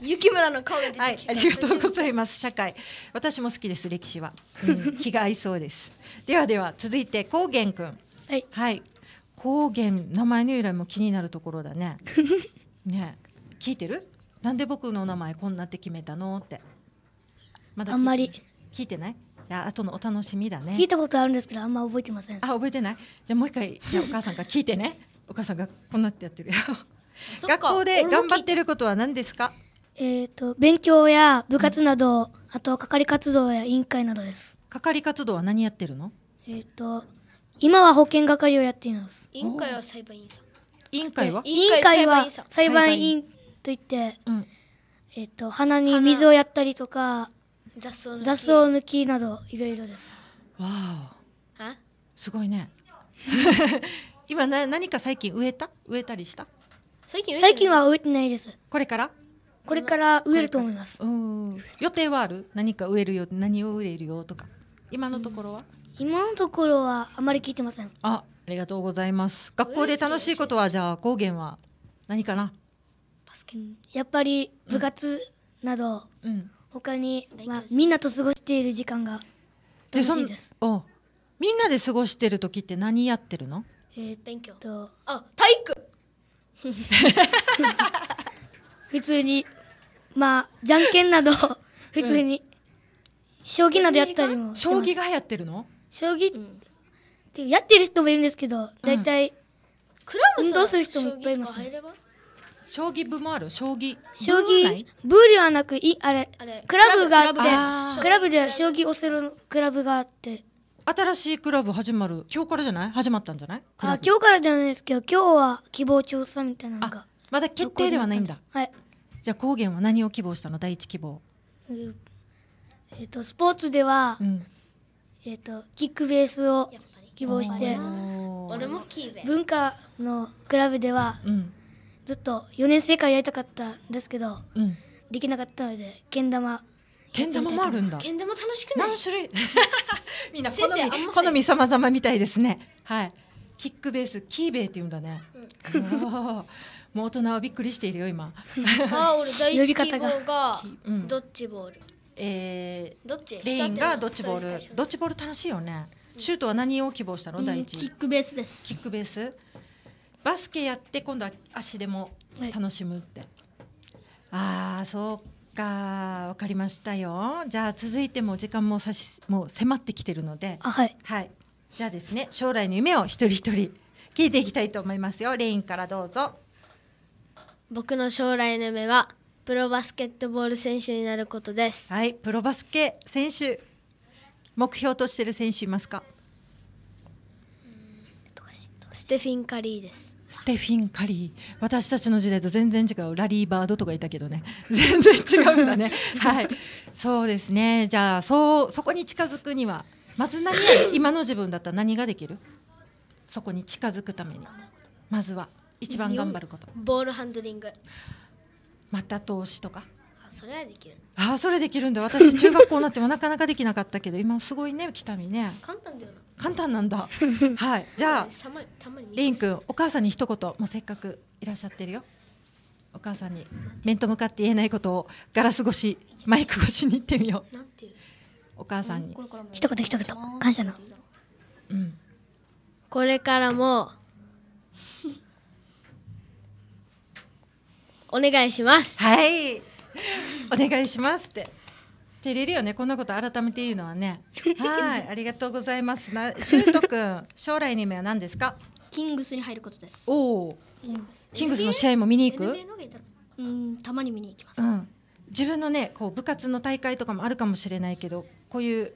雪村の顔が出てきた、はい、ありがとうございます社会私も好きです歴史は、うん、気が合いそうですではでは続いて高原くんはい、はい、高原名前の由来も気になるところだね ね聞いてるなんで僕の名前こんなって決めたのってまだあんまり聞いてないいや後のお楽しみだね聞いたことあるんですけどあんま覚えてませんあ覚えてないじゃもう一回じゃお母さんから聞いてねお母さんがこんなってやってるよ学校で頑張ってることは何ですか
えっ、ー、と勉強や部活など、うん、あとは係活動や委員会などです係活動は何やってるのえっ、ー、と今は保険係をやっています委員会は裁判員さん委員会は委員会は裁判員といって、うん、えっ、ー、と鼻に水をやったりとか雑草抜きなどいろいろですわあすごいね
今な何か最近植えた植えたりした最近最近は植えてないですこれからこれから植えると思いますうん予定はある何か植えるよ何を植えるよとか今のところは、うん、今のところはあまり聞いてませんあありがとうございます学校で楽しいことはじゃあ高原は何かなバスケ
やっぱり部活など、うん、他に、まあ、みんなと過ごしている時間が
楽しいですおみんなで過ごしてる時って何やってるの
えー、勉強とあ体育 普通にまあじゃんけんなど普通に、将棋などやったりも将棋が流行ってるの将棋、ってやってる人もいるんですけど大体、クラブ運動する人もいっぱいいます、ね、
将棋部もある将棋将棋
部ではなくいあれクラブがあってクラブでは将
棋オセロのクラブがあって新しいクラブ始まる今日からじゃない始まったんじゃない
あ今日からじゃないですけど今日は希望調査みたいなのが
まだ決定ではないんだはいじゃあ高原は何を希望したの第一希望
え
っ、ー、とスポーツでは、うん、えっ、ー、とキックベースを希望して俺もキーベ文化のクラブでは、うん、ずっと4年生からやりたかったんですけど、うん、できなかったのでけん玉けん玉もあるんだけん玉楽し
くない何種類 みんな好み好み様々みたいですねはいキックベースキーベイって言うんだね、うん、もう大人はびっくりしているよ今あ俺大一希望が
ドッジボール、うん、えー、どっちレインがドッジボールドッ
ジボール楽しいよね、シュートは何を希望したの、第一キックベースですキックベースバスケやって今度は足でも楽しむって、はい、ああそうかわかりましたよじゃあ続いても時間も差しもう迫ってきてるのではい、はい、じゃあですね将来の夢を一人一人聞いていきたいと思いますよレインからどうぞ僕の将来の夢はプロバスケットボール選手になることですはいプロバスケ選手目標としてる選手いますか
ステフィン・カリーです
ステフィン・カリー私たちの時代と全然違うラリー・バードとかいたけどね 全然違うんだねはいそうですねじゃあそうそこに近づくにはまず何今の自分だったら何ができるそこに近づくためにまずは一番頑張ること
ボールハンドリング
また投資とか
それはできる
あそれできるんだ私中学校になってもなかなかできなかったけど今すごいね北見ね簡単だよな簡単なんだ はいじゃあレイン君お母さんに一言もうせっかくいらっしゃってるよお母さんに面と向かって言えないことをガラス越しマイク越しに言ってみようお母さん
に一言一言感謝のうんこれから
もお願いしますはいお願いしますって照れるよねこんなこと改めて言うのはね はいありがとうございますなしゅうとくん将来の夢は何ですかキングスに入ることですおおキングスの試合も見に行くうんたまに見に行きます、うん、自分のねこう部活の大会とかもあるかもしれないけどこういう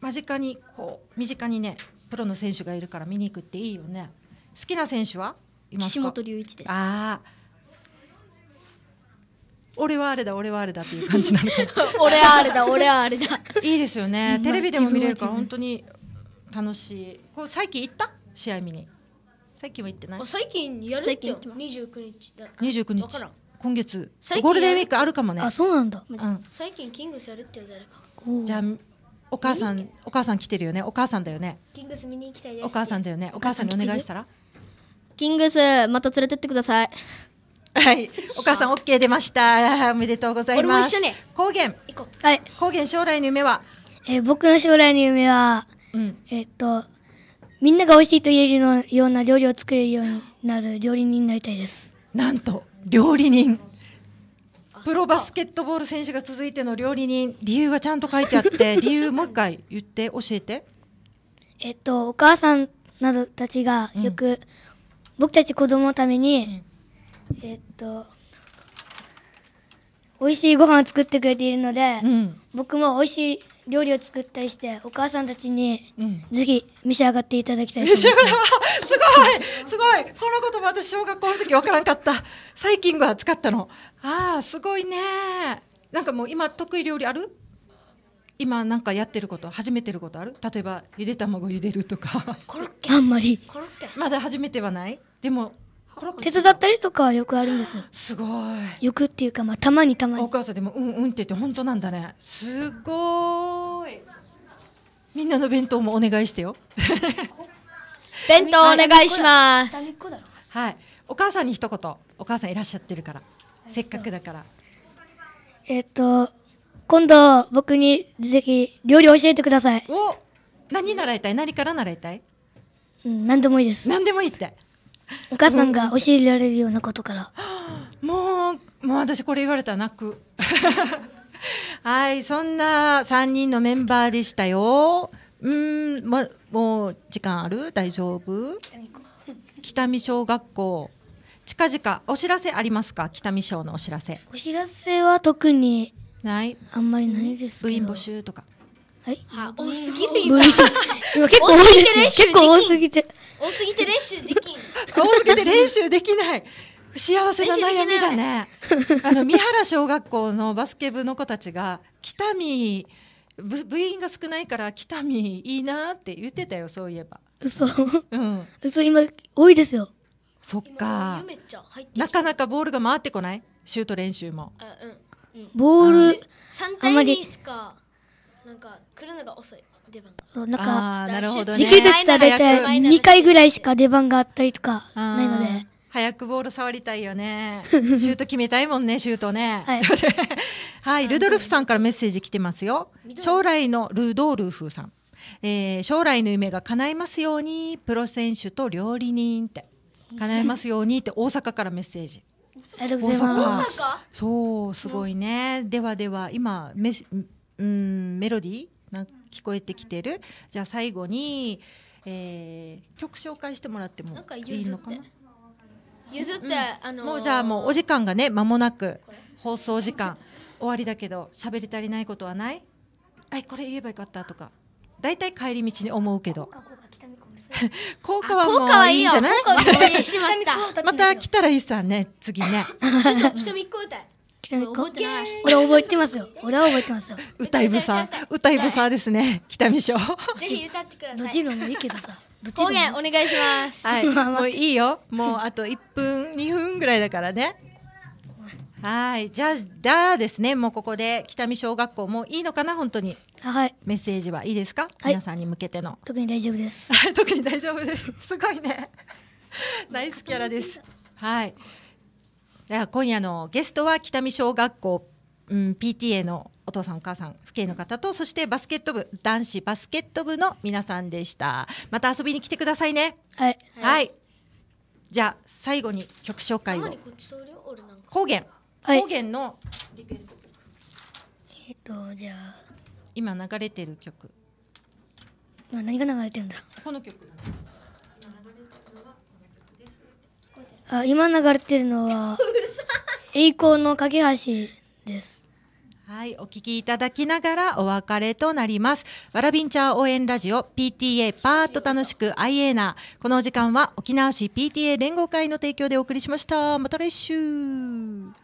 間近にこう身近にねプロの選手がいるから見に行くっていいよね好きな選手は岸本隆一ですああ俺はあれだ俺はあれだっていう感じなの 俺はあれだ俺はあれだいいですよねテレビでも見れるから本当に楽しいこう最近行った試合見に最近は行ってない最近やるってよ29日だ29日今月ゴールデンウィークあるかもねあそうなんだ、うん、
最近キングスやるって言われ
たじゃあお母さんお母さん来てるよねお母さんだよね
キングス見に行きたいですお母さんだよねお母さんにお願いした
らキングスまた連れてってくださいはい、お母さん OK 出ました。おめでとうございます。高原。はい。高原将来の夢は
えー、僕の将来の夢は、うん、えー、っと、みんなが美味しいと言えるのような料理を作れるようになる料理人になりたいです。なんと、
料理人。
プロバスケットボール選手が続いての料理人、理由がちゃんと書いてあって、理由もう一回言って、教えて。えー、っと、お母さんなどたちが
よく、うん、僕たち子供のために、うんえっと美味しいご飯を作ってくれているので、うん、僕も美味しい料理を作ったりしてお母さんたちに、うぜひ召し上がっていただきたいと思います
す
ごいすごいこの言葉私小学校の時わからんかったサイキングは使ったのああすごいねなんかもう今得意料理ある今なんかやってること始めてることある例えばゆで卵ゆでるとかコロッケあんまりコロッケまだ始めてはないでも手伝っ
たりとかはよくあるんですよすごいよく
っていうかまあたまにたまにお母さんでもうんうんって言って本当なんだねすごいみんなの弁当もお願いしてよ弁当お願いしますはいお母さんに一言お母さんいらっしゃってるから、えっと、せっかくだから
えっと今度僕にぜひ料理教えてください
お何習いたい何から習いたい
うん何でもいいです何
でもいいってお母さんが教
えられるようなことから。
もう、もう私これ言われたら泣く。はい、そんな3人のメンバーでしたよ。うん、ま、もう時間ある大丈夫北見小学校。近々お知らせありますか北見小のお知らせ。
お知らせは特にないあんまりないですけど。部員募集とか。はい。は多すぎる今。今結構多すぎて。結構多すぎて。多
すぎて練
習できん。
多すぎて練習
できない。幸せな悩みだね。あの三原小学校のバスケ部の子たちが北見部員が少ないから北見いいなって言ってたよそういえば。嘘。うん。嘘今多いですよ。そっか。なかなかボールが回ってこない。シュート練習も。うん。ボールあんまり。
なんか来
るのが遅い出番そうなんかなるほどね時期で言ったら大体2回ぐらいしか出番があったりとかないので早くボール触りたいよね シュート決めたいもんねシュートねはい はいルドルフさんからメッセージ来てますよ将来のルドルフさん、えー将来の夢が叶いますようにプロ選手と料理人って叶いますようにって大阪からメッセージありがとうございま大す阪そうすごいね、ではでは今メうんメロディー聞こえてきてるじゃあ最後に、えー、曲紹介してもらってもいいのかな譲って、うん、あのー、もうじゃあもうお時間がね間もなく放送時間終わりだけど喋り足りないことはないあこれ言えばよかったとか大体帰り道に思うけど効果はもういいんじゃない また来たらいいさね次ね 北見っ子俺覚えてますよ俺は覚えてますよ歌いぶさ歌いぶさですね北見賞ぜ
ひ歌ってくださいどちらもいいけどさ方言お願いしますはいもういいよもうあ
と一分二分ぐらいだからねはいじゃあだですねもうここで北見小学校もういいのかな本当にはいメッセージはいいですか、皆さんに向けての特に大丈夫です 特に大丈夫ですすごいねナイスキャラですはいでは今夜のゲストは北見小学校、うん、PTA のお父さんお母さん父兄の方とそしてバスケット部男子バスケット部の皆さんでしたまた遊びに来てくださいねはい、はい、じゃあ最後に曲紹介を高原高原のリクエスト曲、えっ、ー、とじゃあ今流れてる曲今何が流れてるんだこの曲
あ今流れてるのは 栄光の架
け橋ですはい、お聞きいただきながらお別れとなります。わらびんちゃー応援ラジオ PTA パーッと楽しく IA な。この時間は沖縄市 PTA 連合会の提供でお送りしました。また来週。